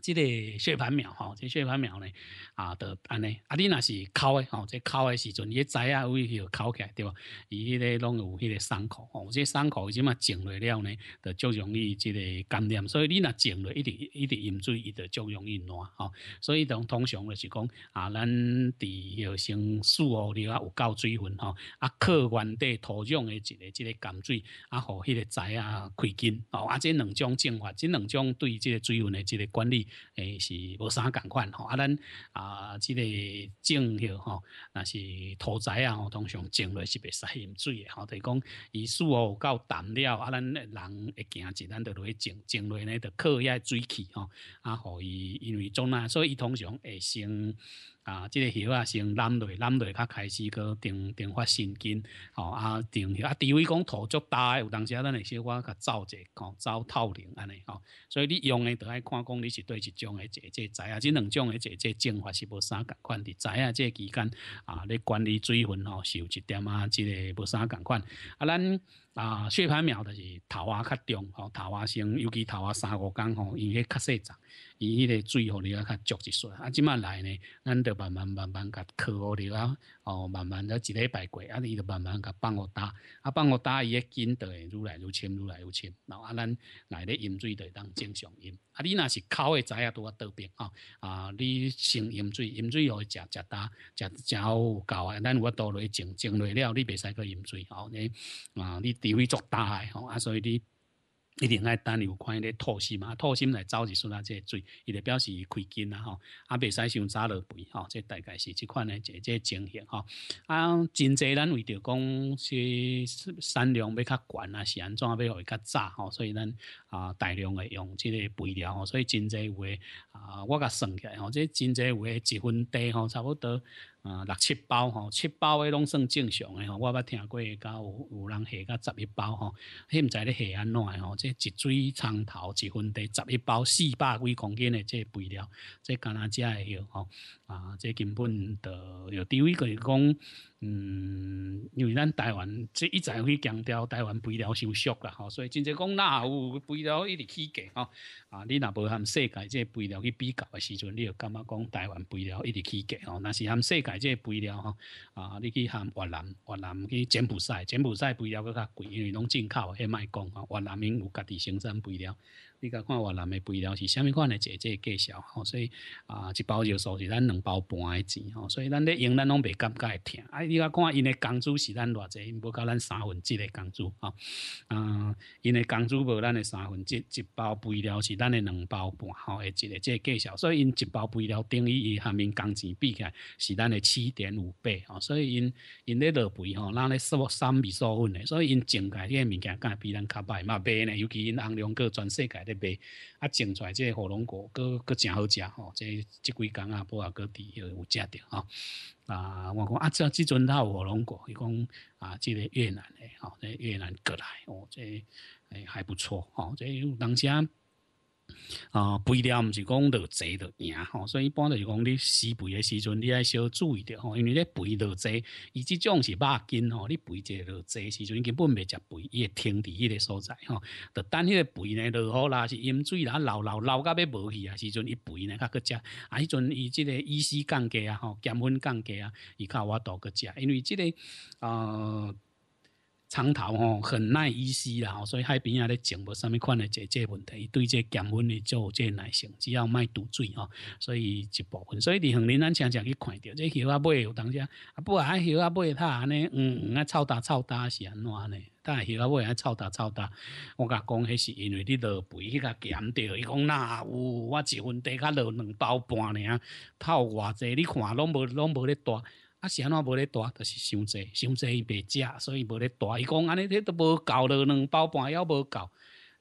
即个血盘苗吼，即血盘苗咧啊，就安尼啊，你若是烤诶吼，即烤诶时阵，伊个仔啊位就烤起来对无？伊迄个拢有迄个伤口吼，即个伤口即嘛米落了呢，就容易即个感染，所以你若长落，一直一直饮水，伊就足容易烂吼。所以当通常咧是讲啊，咱伫迄许生树哦，你啊有够水分吼，啊，客观地土壤诶一个即个甘水，啊，互迄个仔啊开根吼，啊，即两种种法，即两种对即个水分诶即个管理。诶，是无啥共款吼，啊，咱啊，即个种许吼，若是土栽啊吼，通常种落是袂使用水诶吼，就讲伊树哦够淡了，啊，咱人会行一咱着落去种，种落呢得靠遐水气吼，啊，互伊因为种啊，所以伊通常会生。啊，这个穴啊，先按落，按落，较开始佮定定发神经，吼啊定，啊除非讲土足大，有当时咱会些话较走者，吼，走透灵安尼吼。所以你用诶，都爱看讲你是对一种诶，即即知啊，即两种诶，即即精华是无啥共款的知啊，即期间啊，你管理水分吼，是有一点啊，即个无啥共款。啊，咱。啊，血盘苗就是头啊较重吼，头花生，尤其头啊三五天吼，伊迄较细只，伊迄个水互你啊较足一撮。啊，即卖来呢，咱就慢慢慢慢甲去，好哋啊，哦，慢慢在一礼拜过，啊，伊就慢慢甲放我打，啊，放我打伊个根就会愈来愈深，愈来愈深。然后啊，咱来咧饮水就会当正常饮。啊，你那是口的仔啊，都要得病啊。啊，你先饮水，饮水后食食打，食食好有够啊，咱有啊多去静静落了，你袂使去饮水哦。你啊，你就会做大吼啊，所以你一定爱等你有看咧套新嘛，套新来走一出啊，即水，伊就表示伊开金啦吼，啊袂使用啥料肥吼，即大概是即款咧，即即情形吼啊，真侪咱为着讲是产量要较悬啊，是安怎要学会较早吼，所以咱啊大量诶用即个肥料吼，所以真侪位啊，我甲算起来吼，即真侪位一分地吼差不多。啊，六七包吼，七包诶拢算正常诶吼，我捌听过有有人下到十一包吼，迄毋知你下安怎诶吼，即一水仓头一分地十一包四百几公斤诶，即肥料，即加拿大诶吼，啊，即根本就有，除非嗯，因为咱台湾这一阵去强调台湾肥料收缩啦，吼，所以真正讲那有肥料一直起价，吼啊，你那无含世界这肥料去比较的时阵，你就感觉讲台湾肥料一直起价，吼，那是含世界这肥料，吼，啊，你去含越南、越南去柬埔寨、柬埔寨肥料佫较贵，因为拢进口，迄莫讲，吼，越南因有家己生产肥料。你甲看我男的肥料是虾米款的，即个介绍吼，所以啊，一包就数是咱两包半的钱吼，所以咱咧用咱拢袂感觉会疼。啊，你甲看因的工资是咱偌济，因无够咱三分之的工资啊。因的工资无咱的三分之一，包肥料是咱的两包半吼，的即个即个计所以因一包肥料等于伊下面工钱比起来是咱的七点五倍吼，所以因因咧落肥吼，咱咧收三米收分的，所以因起来这些物件敢比咱较歹嘛白呢，尤其因红龙哥全世界。特别啊，种出来这火龙果，个个真好食吼，这即几工啊，包括各地有有食着吼。啊，我讲啊，这即阵有火龙果，伊讲啊，这个越南的吼，这越南过来哦，这哎还不错吼，这有当时啊。啊，肥料唔是讲得侪得赢吼，所以一般就是讲你施肥的时阵，你爱小注意点吼，因为咧肥得侪，伊这种是肉斤吼，你肥者得侪时阵，根本袂食肥，伊会停伫迄个所在吼，得等迄个肥呢落好啦，是淹水啦，流流流到要无去啊时阵，伊肥呢，较佮食，啊，迄阵伊即个依稀降价啊，吼，减分降价啊，伊靠我倒佮食，因为即个呃。长头吼，很耐依稀啦，所以海边啊咧种无啥物款诶，即即问题对即降温咧有即耐性，只要卖堵水吼，所以一部分。所以伫横林，咱常常去看到即叶仔买有当时，不啊叶仔买它安尼，嗯嗯啊臭大臭大是安怎呢？但芋仔买还臭大臭大，我甲讲迄是因为你落肥去甲减掉，伊讲那有我一份地甲落两包半尔，泡偌济你看拢无拢无咧大。啊，是安怎无咧大，就是伤侪，伤侪伊袂食，所以无咧大。伊讲安尼，迄都无够了，两包半抑无够，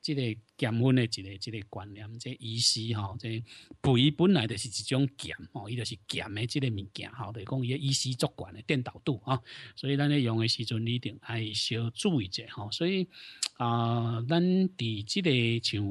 即个。咸分的一个一个观念，即意思吼，即肥本来就是一种咸吼，伊就是咸的即个物件吼，就是讲伊个意思作管的颠倒度啊，所以咱咧用的时阵一定爱小注意者吼。所以啊，咱伫即个像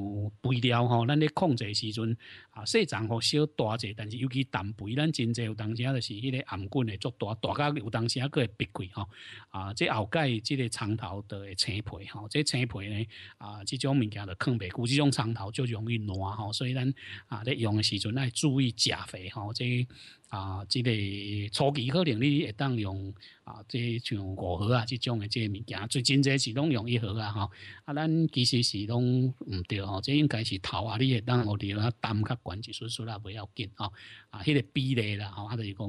肥料吼，咱咧控制的时阵啊，细长和小大者，但是尤其淡肥，咱真济有当时啊，就是迄个暗棍的作大，大家有当时啊会避贵吼啊，即后盖即个长头的青皮吼，即青皮呢啊，即种物件就坑。久，即种长头就容易烂吼，所以咱啊咧用诶时阵，爱注意食肥吼。这啊，即个初期可能你会当用啊，这像五合啊即种诶这物件，最近这是拢用一盒啊吼。啊，咱其实是拢毋对吼，这应该是头啊，你会当学了担较管，一是说啦，袂要紧吼。啊，迄个比例啦，吼，啊就是讲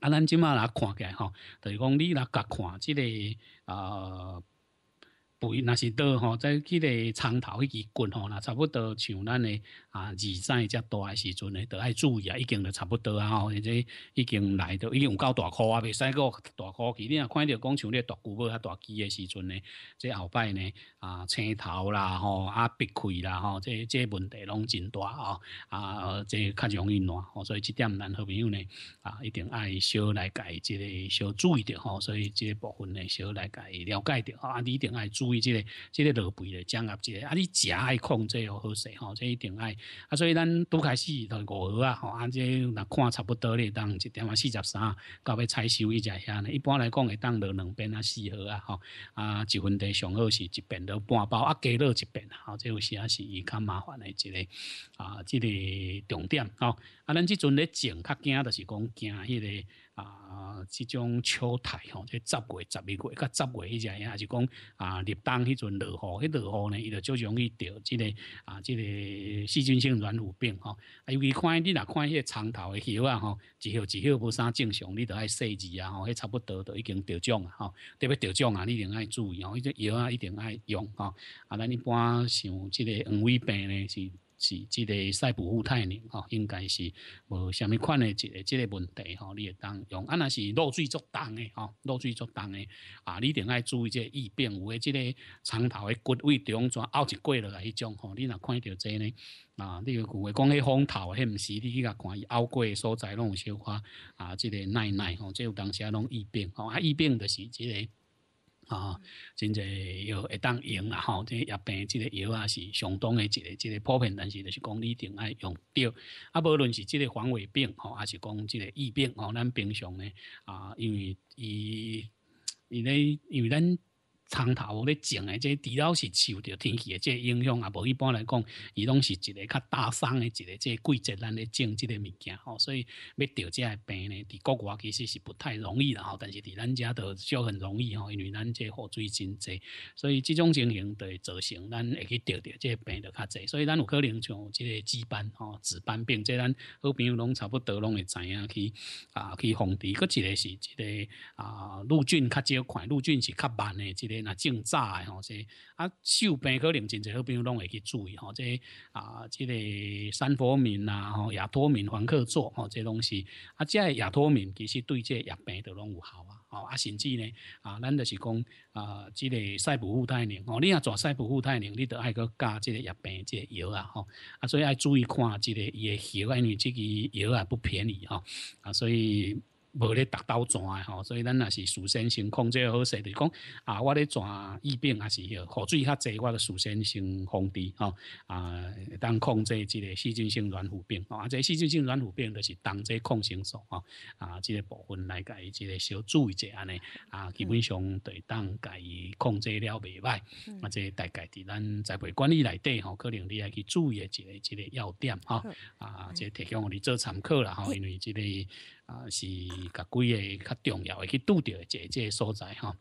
啊，咱即马来看来吼，就是讲你来甲看即个啊。肥那是倒吼，在佮你长头迄支棍吼，那差不多像咱诶啊，二三只大诶时阵呢，都爱注意啊，已经都差不多啊吼，而且已经来到，已经有到大箍啊，未使到大箍去。实若看着讲像咧大骨块、大肌诶时阵呢，即后摆呢，啊，青头啦吼，啊，鼻溃啦吼，即即问题拢真大哦，啊，即较容易烂吼，所以即点，咱好朋友呢，啊，一定爱小来改即个小注意着吼，所以即部分呢，小来改了解着啊，你一定爱注意即个即个肋背诶，掌握即个，啊，你食爱控制哦，好势吼，即一定爱。啊，所以咱拄开始都五号啊，吼，按这若看差不多咧，当一点啊四十三，到尾采收伊在遐呢。一般来讲会当落两边啊，四盒啊，吼啊，一份地上好是一边都半包，啊，加落一边，好，这有时啊是伊较麻烦的，一个啊，这个重点吼、啊，咱即阵咧种较惊的是讲惊迄个。啊，即种潮台吼，即十月、十二月、甲十月，伊只也是讲啊，立冬迄阵落雨，迄落雨呢，伊就最容易得即个啊，即个细菌性软骨病吼。尤其看你若看迄个长头的叶啊吼，一叶一叶无啥正常，你都爱洗字啊吼，迄差不多都已经得奖啊吼，特别得奖啊，你一定爱注意吼，迄只药啊一定爱用吼。啊，咱一般像即个黄尾病呢是。是即个晒不富太灵吼，应该是无虾米款诶，即个即个问题吼，你会当用啊若是漏水足重诶吼，漏水足重诶啊，你定爱注意即个异变，有诶即个长头诶骨位中转凹一过落来迄种吼，你若看着这呢啊，你有讲话讲迄风头迄毋是，你去甲看伊凹过诶所在拢有小花啊，即个耐耐吼，即有当时啊拢异变吼啊，异变就是即个。啊，真侪药会当用啦吼，这个疫病，这个药啊是相当的一个，一个普遍，但是就是讲你定爱用着啊，无论是这个黄尾病吼，还是讲这个疫病吼，咱平常呢，啊，因为伊伊咧因为咱。苍头咧种诶，即系主是受着天气诶，即影响啊，无一般来讲，伊拢是一个较大伤诶，一个即季节咱咧种即个物件吼，所以要得个病咧，伫国外其实是不太容易啦吼，但是伫咱遮的就很容易吼，因为咱即雨水真济，所以即种情形会造成咱会去得着即个病得较济，所以咱有可能像即个治斑吼、紫斑病，即咱好朋友拢差不多拢会知影去啊去防治？个一个是即个啊，陆菌较少看，陆菌是较慢诶，即个。那静炸的吼，这啊，小病可能真侪好朋友拢会去注意吼，这啊，这个三花敏啊，吼亚脱敏缓克唑吼，这东西啊，即个亚脱敏其实对这药病都拢有效啊，吼啊甚至呢啊，咱就是讲啊，这个塞布副太宁吼，你要做塞布副太宁，你都爱去加这个药病这药啊，吼，啊，所以爱注意看这类药，因为这个药啊不便宜哈，啊，所以。无咧达到全诶吼，所以咱也是事先先控制好势，就是讲啊，我咧怎疫病也是迄个水较侪，我着事先先防闭吼啊，当控制即个细菌性软腐病，啊，即细菌性软腐病着是当个抗生素吼啊，即个部分来甲伊即个小注意者安尼啊，基本上对当甲伊控制了袂歹，啊，即大概伫咱栽培管理内底吼，可能你爱去注意者一个一个要点吼啊，即提供互哋做参考啦吼，因为即个。啊，是甲几个较重要的去一个一个所在吼。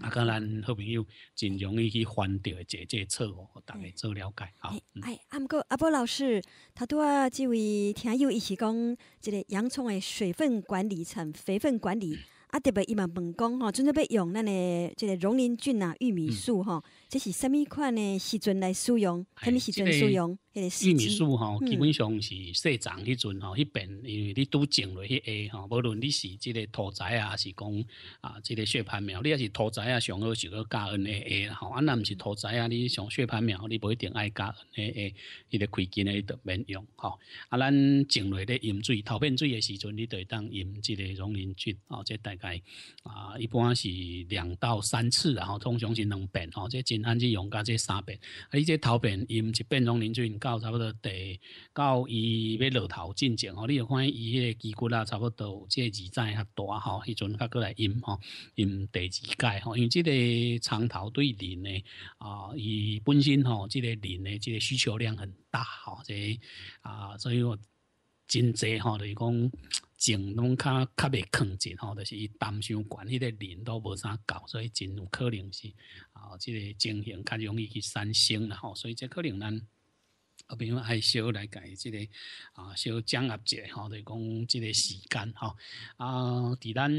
啊，甲咱好朋友真容易去翻到一个错误，逐个做了解哈。哎，啊毋过阿波老师，拄啊，即位听友伊是讲，即个洋葱诶水分管理、层肥分管理，啊，特别伊嘛问讲哈，准备用咱诶即个溶林菌啊、玉米素吼，这是什物款诶时阵来使用？什物时阵使用？玉米树吼，基本上是细长迄阵吼，迄边因为你拄种落去下吼，无论你是即个土栽啊，是讲啊，即个血盘苗，你也是土栽啊，上好是要加 NAA 啦吼。啊，若毋是土栽啊，你上血盘苗，你无一定爱加 NAA，伊个开根的都免用吼。啊，咱种落咧饮水淘片水的时阵，你著会当饮即个溶磷菌哦。即大概啊，一般是两到三次然后通常是两遍吼，即真安只用加即三遍，啊，伊即淘片饮一变溶磷菌。到差不多第到伊要落头进前吼，你又看伊迄个肌骨啊，差不多即个字仔较大吼，迄阵较过来阴吼，阴第二界吼，因为即个长头对林呢啊，伊本身吼，即个林呢，即个需求量很大吼，个啊，所以我真济吼，就是讲种拢较较未亢进吼，就是伊担心管迄个林都无啥搞，所以真有可能是啊，即个情形较容易去产生啦吼，所以这可能咱。朋友爱小来改即个啊，小掌握者吼，就讲即个时间吼啊，伫咱。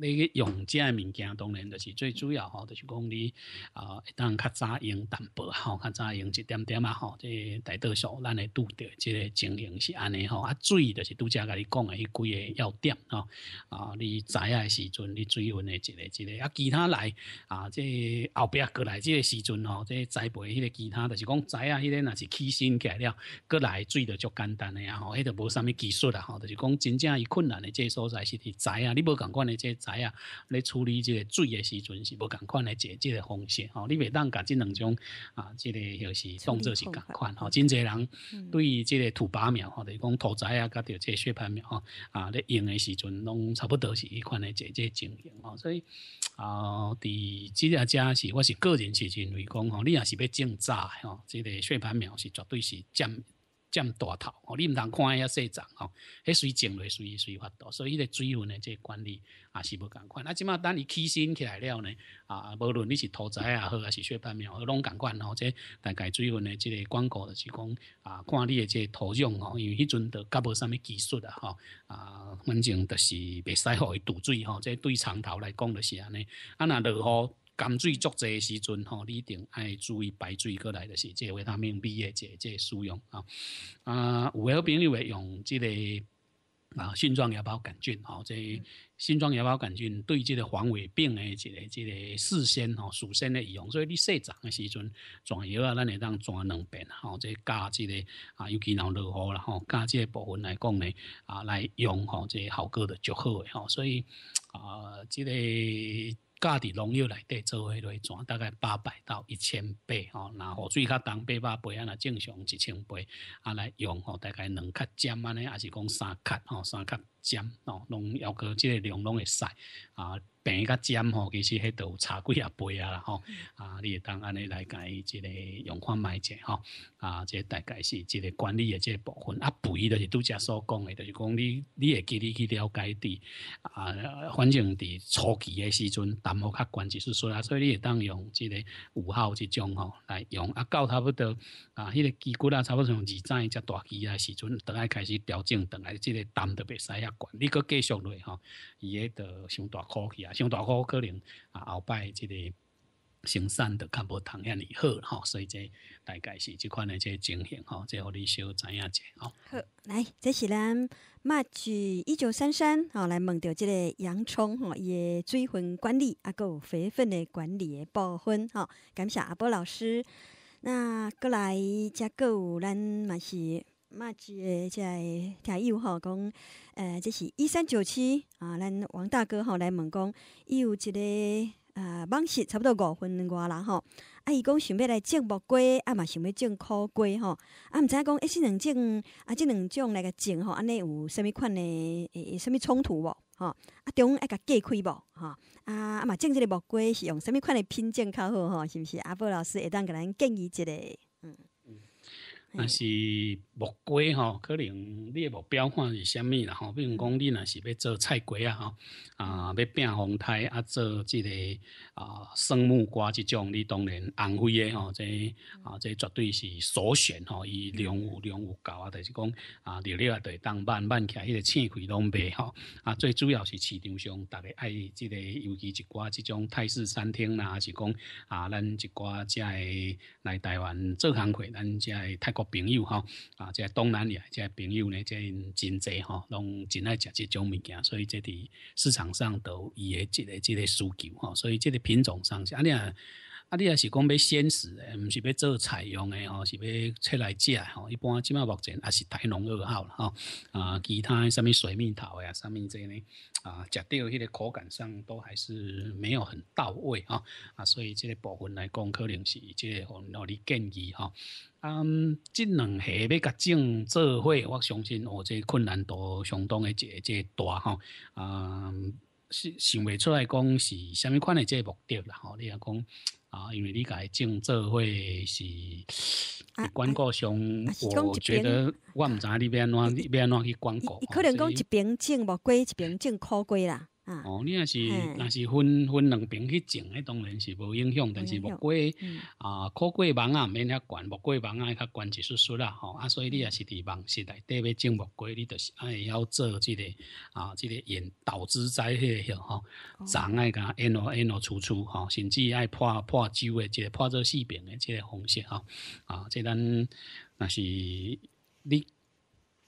你用这物件，当然就是最主要吼，就是讲你啊，当较早用淡薄吼，较早用一点点嘛吼，这大多数咱会拄即这经营是安尼吼。啊，水就是拄则甲你讲的迄几个要点吼啊，你影的时阵，你水温的一个一个啊，其他来啊，这后壁过来这个时阵吼，这栽培迄个其他，就是讲知影迄个若是起起来了，过来水著就简单的呀吼，迄个无啥物技术啊吼，就是讲真正伊困难的这所在是伫知影你无共款的这。台啊，来处理这个水的时，阵是无同款的一个方式哦。你袂当讲这两种啊，这个就是当做是同款吼。真多人对于这个土拔苗吼，或是讲土栽啊，跟掉这雪盘苗吼啊，咧用的时阵拢差不多是一款的这这情形哦。所以啊，伫即这家是我是个人是认为讲吼，你也是要种早吼，这个雪盘苗是绝对是占。占大头哦，你唔当看迄细丛吼，迄水静落水水发多，所以个水文诶，即管理也是无共款。啊，即码等你起身起来了呢，啊，无论你是土灾啊，好还是水泛苗，拢共款。哦，即大概水分诶，即个广告是讲啊，看你的即土壤吼，因为迄阵都无啥物技术啊，吼，啊，反正就是袂使互去堵水吼，即对长头来讲就是安尼。啊，那落雨甘水足贼时阵吼，你一定爱注意白水过来的是，这维他命 B 的这这使用啊啊，有好朋友会用这个啊，新状芽孢杆菌吼，这新状芽孢杆菌对这个黄尾病的这个这个事先吼，首先的用，所以你生长的时阵，转药啊，咱会当转两遍吼，这加这个啊，尤其脑脑膜啦吼，加这个部分来讲呢啊，来用吼，这些好过的就好诶吼，所以啊，这个。价底农药来对做迄类转大概八百到一千倍哦，然后水恰当八百倍安那正常一千倍啊来用哦，大概两克尖安尼，还是讲三克哦，三克。尖哦，拢要个即个量拢会使啊，病甲尖吼，其实迄度差几啊倍啊啦吼啊，你会当安尼来解即个用法买者吼啊，即大概是即个管理的即个部分啊，肥就是拄则所讲的，就是讲你你会记你去了解伫啊，反正伫初期的时阵，淡薄较关就是说啊，所以你会当用即个五号即种吼来用啊，到差不多啊，迄个肌骨啊，差不多从二一只大肌啊时阵，等来开始调整，等来即个淡特别使啊。管理，继续去吼，伊迄着上大箍去啊，上大箍可能啊，后摆即个生产着较无通遐尔好吼，所以即大概是即款的即情形吼，即互你小知影者吼。好，来，这是咱马举一九三三吼，来问到即个洋葱吼，伊诶水分管理啊，有肥分的管理诶部分吼，感谢阿波老师。那过来加有咱马是。嘛，即在听业务哈讲，呃，这是一三九七啊，咱王大哥吼来问讲，伊有一个呃，忙是差不多五分外啦吼。啊，伊讲，想要来种木瓜，啊嘛想要种苦瓜吼。啊，毋知影讲，诶，即两种，啊，即两种来个种吼，安尼有甚物款诶诶，甚物冲突无？吼，啊，种爱甲隔开无？吼，啊，啊嘛种即个木瓜是用甚物款的品种较好？吼，是毋是？啊，波老师会当甲咱建议一个。但是木瓜吼，可能你目标看是虾米啦吼，比如讲你呢是要做菜瓜啊吼，啊要变红泰啊做这个啊生木瓜这种，你当然安徽的吼，这啊这绝对是首选吼，伊量有量有够啊，但是讲啊料料也得当慢慢起来，迄个青灰拢白吼，啊最主要是市场上大家爱这个，尤其一寡这种泰式餐厅啦，还是讲啊咱一寡即个来台湾做行会，咱即个泰国。朋友吼，啊，在东南亚，这朋友呢，真真济吼，拢真爱食即种物件，所以即伫市场上都伊个即个即个需求吼，所以即个品种上，阿你啊。啊，你也是讲要鲜食诶，唔是要做采用诶吼，是要出来食吼。一般即卖目前也是台农二号了吼，啊，其他虾米水蜜桃呀，虾米即呢啊，食到迄个口感上都还是没有很到位吼。啊，所以即个部分来讲，可能是即我咧建议吼。嗯，即两下要甲种做伙，我相信我即困难度相当诶，即即大吼啊，想想未出来讲是虾米款诶，即目的啦吼，你啊讲。啊，因为你讲种做会是广告上，我觉得我唔知那边哪、要边怎去广告，伊。可能讲一边种无贵，一边种可贵啦。哦，你也是，若是分分两爿去种，那当然是无影响。但是木瓜，啊，苦瓜芒啊，免遐管；木瓜芒啊，较管一丝丝啦。吼，啊，所以你也是伫芒时代，底要种木瓜，你就是爱要做即个啊，即个引导之灾迄吼，长爱甲 N O N O 出处吼，甚至爱破破旧的即个破做四边的即个方式吼啊，即咱若是你。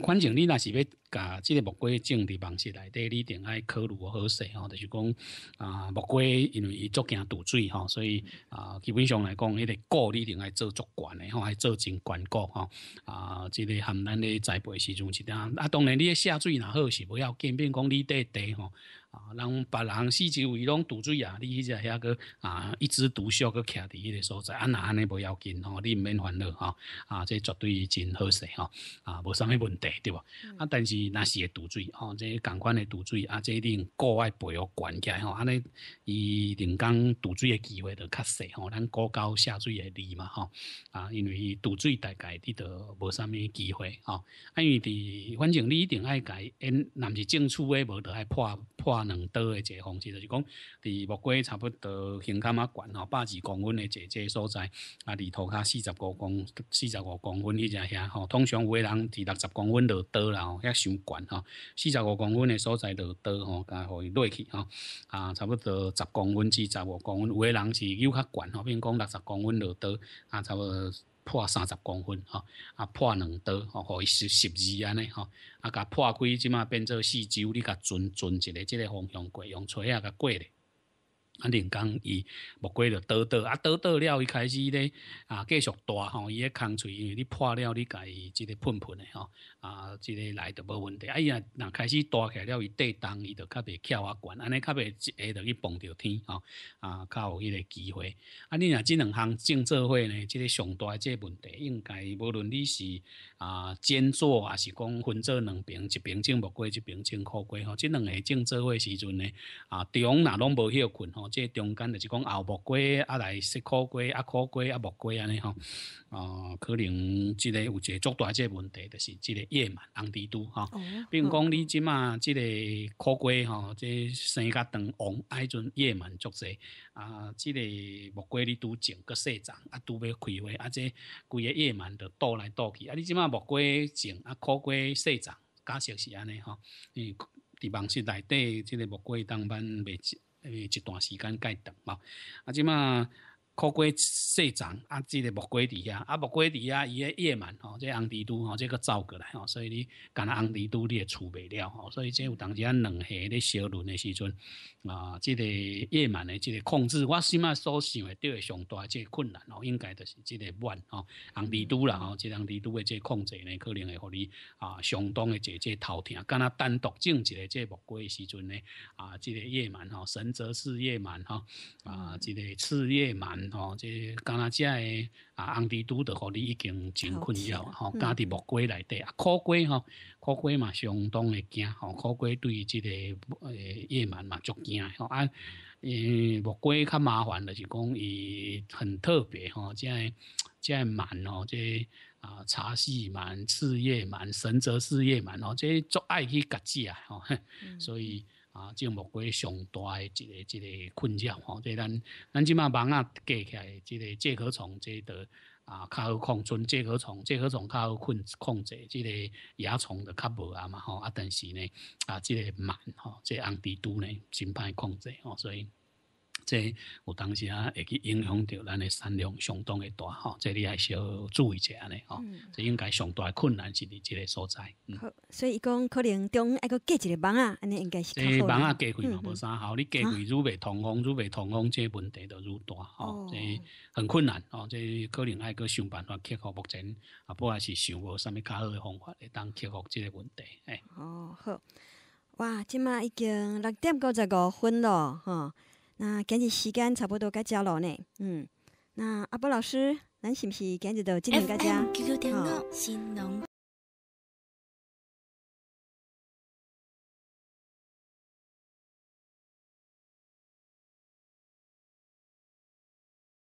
反正你那是要甲即个木瓜种伫房蟹内底，你定爱考虑好势吼，就是讲啊木瓜因为伊足惊堵水吼，所以啊基本上来讲，迄个果你定爱做足悬诶吼，爱做真悬果吼啊，即个含咱咧栽培时阵一点，啊当然你下水若好是不要见面讲你底得吼。啊，让别人四周为拢堵嘴啊！你一只遐个啊，一枝独秀个徛伫迄个所在，安那安尼不要紧吼，你唔免烦恼吼，啊！这绝对真好势吼，啊，无啥物问题对不？啊，但是那是会堵嘴吼，这感官会堵嘴啊，这一定格外培育管起来吼。安尼，伊临港堵嘴个机会就较细吼，咱高高下水诶力嘛吼，啊，因为堵水大概你都无啥物机会吼，啊，因为伫反正你一定爱改，因毋是正处个无得爱破。破两刀的一个方式，就是讲，离木瓜差不多，形较悬吼，百二公分的这这所在，啊，离土骹四十五公四十五公分，迄只遐吼，通常有诶人，伫六十公分落倒啦，遐伤悬吼，四十五公分的所在落刀吼，甲互伊落去吼，啊，差不多十公分至十五公分，有诶人是又较悬吼，比如讲六十公分落刀啊，差不。多。破三十公分，啊破两刀，或十十二安尼，啊甲破开即嘛变做四周，你甲转转一个即个方向过，用锤仔甲过咧。啊，林工伊木瓜就倒倒，啊，倒倒了伊开始咧啊，继续大吼伊个空喙，因为你破了你家己即个喷喷的吼啊，即个来就无问题。啊，伊若若开始大起来了，伊跌当伊就较袂翘啊悬，安尼较袂一下着去碰着天吼啊，较有迄个机会。啊，你若即两项种植会呢，即个上大即个问题，应该无论你是啊兼做还是讲分做两平，一平种木瓜，一平种苦瓜吼，即两个种植会时阵呢啊，中若拢无迄个困吼。即中间就是讲厚木瓜啊，来石苦瓜啊，苦瓜啊，木瓜安尼吼，啊，可能即个有一个重大即问题，就是即个叶螨红地多吼，比如讲你即马即个壳龟哈，即生一加长红，迄阵叶螨作祟啊，即个木瓜你拄种个细张，啊，拄要开花啊，即几个叶螨就倒来倒去，啊，你即马木瓜种啊，苦瓜细张，假设是安尼吼，嗯，伫方室内底即个木瓜当班未。诶，一段时间再等嘛，啊，即嘛。枯过细长，啊，这个木瓜底下，啊，木瓜底下伊个叶螨，吼，即红蜘蛛，吼，这个走过来，吼，所以你干那红蜘蛛你也除备了，吼，所以即有当时啊，两下咧小轮的时阵，啊，这个叶螨的即个控制，我心啊所想的诶上大即困难，哦，应该就是即个螨，吼，红蜘蛛啦，吼，即红蜘蛛的即控制呢，可能会互你啊，相当的即个头疼，干那单独种一个即木瓜的时阵呢，啊，即个叶螨，吼，神泽氏叶螨，吼，啊，即个刺叶螨。哦，这加拿大诶，啊，红地都着互你已经真困扰吼，加伫木瓜内底啊，苦瓜吼，苦瓜嘛，相当诶惊吼，苦瓜对即、这个诶夜晚嘛，足惊吼啊，嗯，木瓜较麻烦的是讲，伊很特别吼，即诶即诶慢哦，即啊，茶戏慢，事业慢，神则事业慢哦，即足爱去夹子啊！吼，所以。啊，即种木瓜上大诶一个一个困扰吼，即咱咱即卖网啊过起来，即个介壳虫即块啊较好控，从介壳虫介壳虫较好控控制，即个蚜虫的较无啊嘛吼，啊但是呢啊即个慢吼，即红蜘蛛呢真歹控制吼，所以。这有当时啊，会去影响到咱的善良，相当的大吼。这你还是要注意一下呢，吼。这应该上大困难是伫这个所在。好，所以讲可能中一个季一个忙啊，应该是。这房啊，季节嘛，无啥好。你季节愈未通风，愈未通风，这问题就愈大吼。这很困难哦。这可能爱个想办法克服目前，啊，不还是想个什么较好方法来当克服这个问题？哎。哦好，哇，今嘛已经六点过十五分了哈。那今日时间差不多该交了呢，嗯，那阿波老师，咱是不是今日就尽量该交？